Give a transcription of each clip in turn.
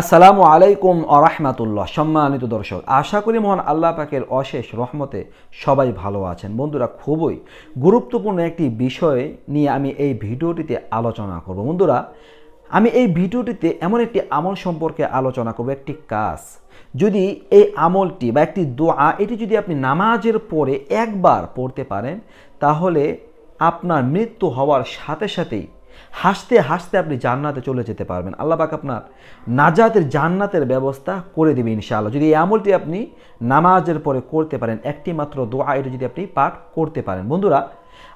আসসালামু আলাইকুম আরহামাতুল্লাহ সম্মানিত দর্শক আশা করি মহান আল্লাহ পাকের অশেষ রহমতে সবাই ভালো আছেন বন্ধুরা খুবই গুরুত্বপূর্ণ একটি বিষয় নিয়ে আমি এই ভিডিওটিতে আলোচনা করব বন্ধুরা আমি এই ভিডিওটিতে এমন একটি আমল সম্পর্কে আলোচনা করব একটি কাজ যদি এই আমলটি বা একটি দোয়া এটি যদি আপনি নামাজের পরে একবার পড়তে পারেন তাহলে আপনার মৃত্যু হওয়ার সাথে সাথেই হাসতে হাসতে আপনি জান্নাতে চলে যেতে পারবেন আল্লাপাক আপনার নাজাতের জান্নাতের ব্যবস্থা করে দেবে ইনশাআল্লাহ যদি এই আমলটি আপনি নামাজের পরে করতে পারেন একটি মাত্র দোয়া এটা যদি আপনি পাঠ করতে পারেন বন্ধুরা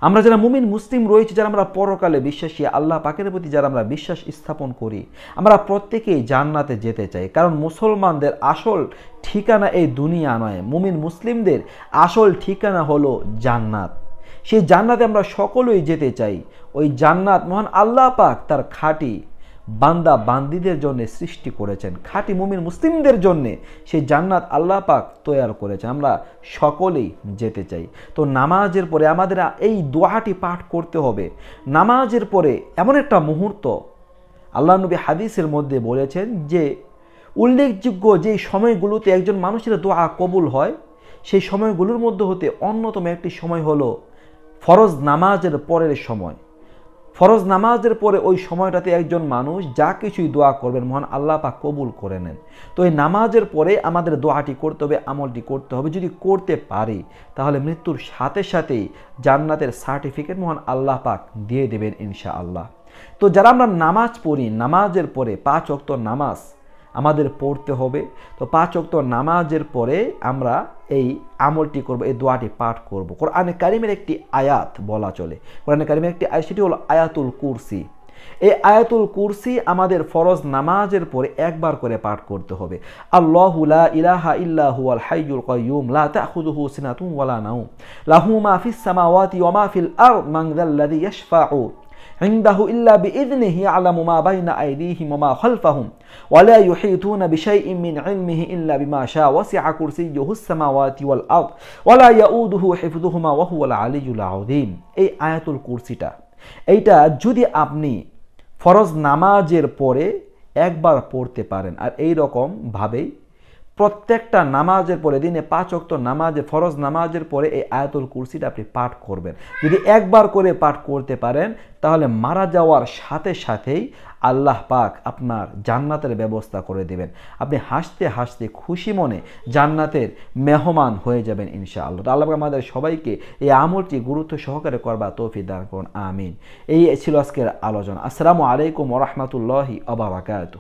আমরা যারা মুমিন মুসলিম রয়েছে যারা আমরা পরকালে বিশ্বাসী আল্লাহ পাকের প্রতি যারা আমরা বিশ্বাস স্থাপন করি আমরা প্রত্যেকেই জান্নাতে যেতে চাই কারণ মুসলমানদের আসল ঠিকানা এই দুনিয়া নয় মুমিন মুসলিমদের আসল ঠিকানা হলো জান্নাত সেই জান্নাতে আমরা সকলেই যেতে চাই ওই জান্নাত মহান আল্লাহ পাক তার খাঁটি বান্দা বান্দিদের জন্য সৃষ্টি করেছেন খাঁটি মুমিন মুসলিমদের জন্যে সেই জান্নাত আল্লাহ পাক তৈয়ার করেছে আমরা সকলেই যেতে চাই তো নামাজের পরে আমাদের এই দোয়াটি পাঠ করতে হবে নামাজের পরে এমন একটা মুহূর্ত আল্লাহ নবী হাদিসের মধ্যে বলেছেন যে উল্লেখযোগ্য যে সময়গুলোতে একজন মানুষের দোয়া কবুল হয় সেই সময়গুলোর মধ্যে হতে অন্যতম একটি সময় হলো ফরজ নামাজের পরের সময় ফরজ নামাজের পরে ওই সময়টাতে একজন মানুষ যা কিছুই দোয়া করবেন মহান আল্লাহ পাক কবুল করে নেন তো এই নামাজের পরে আমাদের দোয়াটি করতে হবে আমলটি করতে হবে যদি করতে পারি তাহলে মৃত্যুর সাথে সাথেই জান্নাতের সার্টিফিকেট মহান আল্লাহ পাক দিয়ে দেবেন ইনশা আল্লাহ তো যারা আমরা নামাজ পড়ি নামাজের পরে পাঁচ অক্ত নামাজ আমাদের পড়তে হবে তো পাঁচ অক্ত নামাজের পরে আমরা এই আমলটি করব এই দোয়াটি পাঠ করব কোরআনে কারিমের একটি আয়াত বলা চলে কোরআনে কারিমের একটি আয়াত সেটি হলো আয়াতুল কুরসি এই আয়াতুল কুরসি আমাদের ফরজ নামাজের পরে একবার করে পাঠ করতে হবে আল্লাহু লা ইলাহা ইল্লাহু আল হাইয়ুল কাইয়ুম লা তাখুযুহু সিনাতুন ওয়ালা নাওম লাহু মা ফিস সামাওয়াতি ওয়া মা ফিল আরদ মান যাল্লাযী ইয়াশফা'উ عنده إلا بإذنه يعلم ما بين أيديهم وما خلفهم ولا يحيطون بشيء من علمه إلا بما شاء وسع كرسيه السماوات والأرض ولا يؤوده حفظهما وهو العلي العظيم أي آية الكرسي تا أي تا جدي أبني ফরজ نماجر পরে একবার পড়তে পারেন আর এই রকম ভাবেই প্রত্যেকটা নামাজের পরে দিনে পাঁচ অক্ত নামাজে ফরজ নামাজের পরে এই আয়াতুল কুরসিটা আপনি পাঠ করবেন যদি একবার করে পাঠ করতে পারেন তাহলে মারা যাওয়ার সাথে সাথেই আল্লাহ পাক আপনার জান্নাতের ব্যবস্থা করে দেবেন আপনি হাসতে হাসতে খুশি মনে জান্নাতের মেহমান হয়ে যাবেন ইনশা আল্লাহ আল্লাহ আমাদের সবাইকে এই আমলটি গুরুত্ব সহকারে করবা তৌফি দান করুন আমিন এই ছিল আজকের আলোচনা আসসালামু আলাইকুম ওরহমতুল্লাহি অবাবাকাত